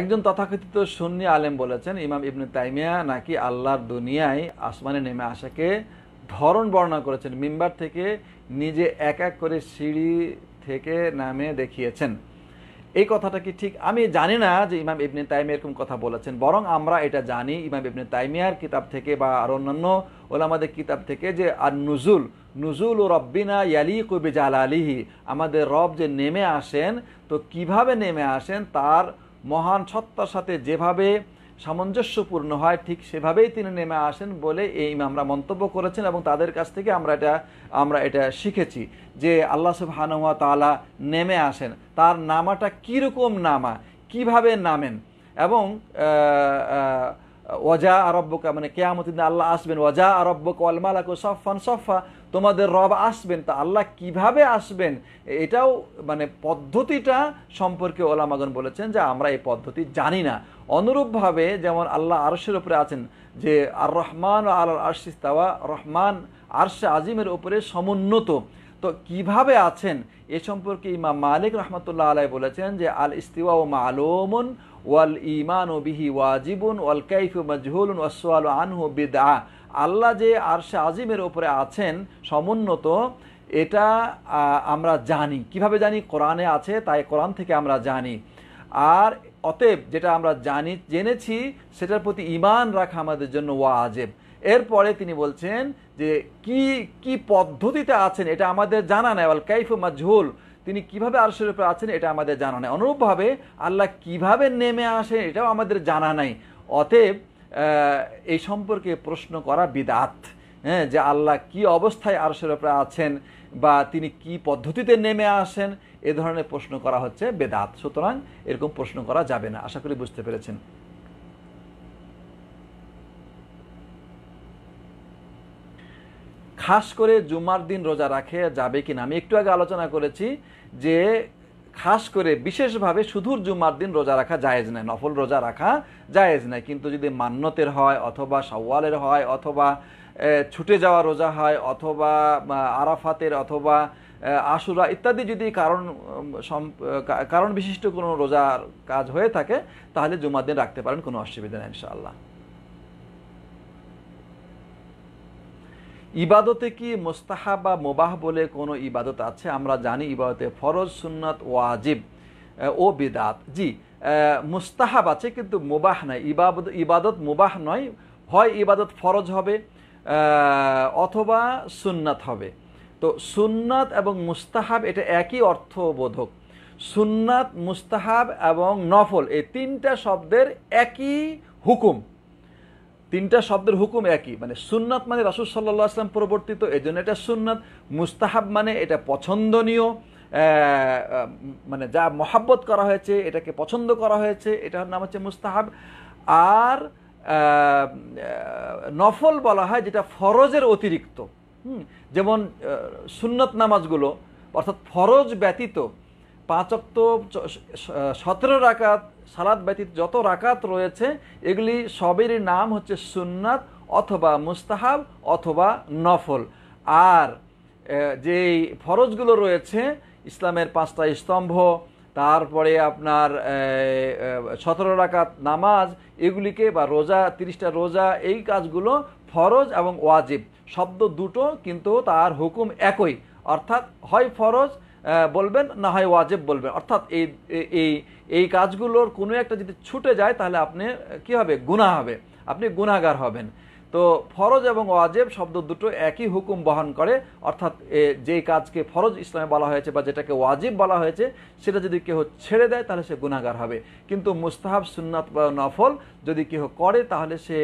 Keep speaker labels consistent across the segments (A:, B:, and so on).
A: একজন তথাকথিত সুন্নি আলেম বলেছেন ইমাম ইবনে তাইমিয়া নাকি আল্লাহর দুনিয়ায় আসমানে নেমে আসাকে ধরন বর্ণনা করেছেন মিম্বার থেকে নিজে এক এক করে সিঁড়ি থেকে নামে দেখিয়েছেন এই কথাটা কি ঠিক আমি জানি না যে ইমাম ইবনে তাইমিয়া এরকম কথা বলেছেন বরং আমরা এটা জানি ইমাম ইবনে তাইমিয়ার কিতাব থেকে বা আর অন্যান্য ওলামাদের কিতাব থেকে যে আর নুজুল নুজুল ও রব্বিনা ইয়ালি কবি আলিহি আমাদের রব যে নেমে আসেন তো কিভাবে নেমে আসেন তার মহান সত্তার সাথে যেভাবে সামঞ্জস্যপূর্ণ হয় ঠিক সেভাবেই তিনি নেমে আসেন বলে এই আমরা মন্তব্য করেছেন এবং তাদের কাছ থেকে আমরা এটা আমরা এটা শিখেছি যে আল্লাহ সুবাহানুয়া তালা নেমে আসেন তার নামাটা কীরকম নামা কিভাবে নামেন এবং ওজা আরব্বকা মানে কেয়ামতিন আল্লাহ আসবেন ওজা আরব্বক ওয়ালমালাকু সফান সফা তোমাদের রব আসবেন তা আল্লাহ কিভাবে আসবেন এটাও মানে পদ্ধতিটা সম্পর্কে ওলামাগন বলেছেন যে আমরা এই পদ্ধতি জানি না অনুরূপভাবে যেমন আল্লাহ আরশের উপরে আছেন যে আর রহমান ও আল আরশিস্তাওয়া রহমান আরশে আজিমের উপরে সমুন্নত তো কিভাবে আছেন এ সম্পর্কে ইমা মালিক রহমতুল্লাহ আলাই বলেছেন যে আল ইস্তিওয়া ও আলোমন ওয়াল ইমান ও বিহি ওয়াজিবুন ওয়াল কাইফু মজহুল ওয়াসওয়াল আনহু বিদা আল্লাহ যে আরশে আজিমের ওপরে আছেন সমুন্নত এটা আমরা জানি কিভাবে জানি কোরআনে আছে তাই কোরআন থেকে আমরা জানি আর অতএব যেটা আমরা জানি জেনেছি সেটার প্রতি ইমান রাখা আমাদের জন্য ওয়াজেব এরপরে তিনি বলছেন যে কি কি পদ্ধতিতে আছেন এটা আমাদের জানা নেয় ওয়াল কাইফু মাজহুল তিনি কিভাবে আরশের উপরে আছেন এটা আমাদের জানা নেই অনুরূপভাবে আল্লাহ কিভাবে নেমে আসেন এটাও আমাদের জানা নাই অতএব এই সম্পর্কে প্রশ্ন করা বিদাত হ্যাঁ যে আল্লাহ কি অবস্থায় আরশের উপরে আছেন বা তিনি কি পদ্ধতিতে নেমে আসেন এ ধরনের প্রশ্ন করা হচ্ছে বেদাত সুতরাং এরকম প্রশ্ন করা যাবে না আশা করি বুঝতে পেরেছেন খাস করে জুমার দিন রোজা রাখে যাবে কিনা আমি একটু আগে আলোচনা করেছি যে খাস করে বিশেষভাবে শুধু জুমার দিন রোজা রাখা জায়েজ নাই নফল রোজা রাখা জায়েজ নাই কিন্তু যদি মান্যতের হয় অথবা সওয়ালের হয় অথবা ছুটে যাওয়া রোজা হয় অথবা আরাফাতের অথবা আশুরা ইত্যাদি যদি কারণ কারণ বিশিষ্ট কোনো রোজার কাজ হয়ে থাকে তাহলে জুমার দিন রাখতে পারেন কোনো অসুবিধা নেই ইনশাআল্লাহ ইবাদতে কি মোস্তাহা বা মোবাহ বলে কোনো ইবাদত আছে আমরা জানি ইবাদতে ফরজ সুন্নাত ওয়াজিব ও বিদাত জি মুস্তাহাব আছে কিন্তু মোবাহ নয় ইবাদত ইবাদত মোবাহ নয় হয় ইবাদত ফরজ হবে অথবা সুন্নাত হবে তো সুন্নাত এবং মুস্তাহাব এটা একই অর্থবোধক সুন্নাত মুস্তাহাব এবং নফল এই তিনটা শব্দের একই হুকুম তিনটা শব্দের হুকুম একই মানে সুন্নাত মানে রাসুল সাল্লাহ আসলাম প্রবর্তিত এই জন্য এটা সুন্নাত মুস্তাহাব মানে এটা পছন্দনীয় মানে যা মহাব্বত করা হয়েছে এটাকে পছন্দ করা হয়েছে এটার নাম হচ্ছে মুস্তাহাব আর নফল বলা হয় যেটা ফরজের অতিরিক্ত যেমন সুন্নত নামাজগুলো অর্থাৎ ফরজ ব্যতীত পাঁচক্ত সতেরো রাকাত সালাদ ব্যতীত যত রাকাত রয়েছে এগুলি সবেরই নাম হচ্ছে সুন্নাত অথবা মুস্তাহাব অথবা নফল আর যে ফরজগুলো রয়েছে ইসলামের পাঁচটা স্তম্ভ তারপরে আপনার সতেরো রাকাত নামাজ এগুলিকে বা রোজা তিরিশটা রোজা এই কাজগুলো ফরজ এবং ওয়াজিব শব্দ দুটো কিন্তু তার হুকুম একই অর্থাৎ হয় ফরজ বলবেন না হয় ওয়াজেব বলবেন অর্থাৎ এই এই এই কাজগুলোর কোনো একটা যদি ছুটে যায় তাহলে আপনি কি হবে গুণা হবে আপনি গুণাগার হবেন তো ফরজ এবং ওয়াজেব শব্দ দুটো একই হুকুম বহন করে অর্থাৎ যে কাজকে ফরজ ইসলামে বলা হয়েছে বা যেটাকে ওয়াজিব বলা হয়েছে সেটা যদি কেহ ছেড়ে দেয় তাহলে সে গুণাগার হবে কিন্তু মুস্তাহাব সুন্নাত বা নফল যদি কেউ করে তাহলে সে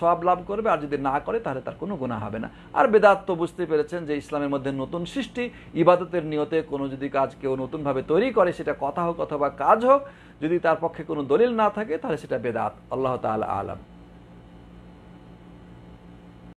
A: সব লাভ করবে আর যদি না করে তাহলে তার কোনো গুণা হবে না আর বেদাত তো বুঝতে পেরেছেন যে ইসলামের মধ্যে নতুন সৃষ্টি ইবাদতের নিয়তে কোনো যদি কাজ কেউ নতুনভাবে তৈরি করে সেটা কথা হোক অথবা কাজ হোক যদি তার পক্ষে কোনো দলিল না থাকে তাহলে সেটা বেদাত আল্লাহ তাল আলম